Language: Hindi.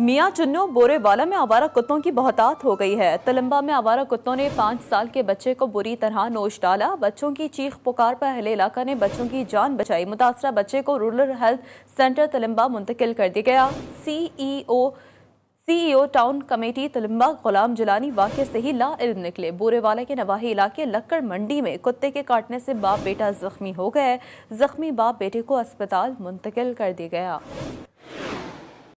मियाँ चुन्नू बोरेवाला में आवारा कुत्तों की बहुतात हो गई है तलंबा में आवारा कुत्तों ने पाँच साल के बच्चे को बुरी तरह नोच डाला बच्चों की चीख पुकार पर अहले इलाका ने बच्चों की जान बचाई मुतासरा बच्चे को रूरल हेल्थ सेंटर तलंबा मुंतकिल कर दिया गया CEO CEO town committee Talamba Ghulam Jilani वाक्य से ही ला इल्म निकले बोरेवाला के नवाही इलाके लक्कड़ मंडी में कुत्ते के काटने से बाप बेटा जख्मी हो गए जख्मी बाप बेटे को अस्पताल मुंतकिल कर दिया गया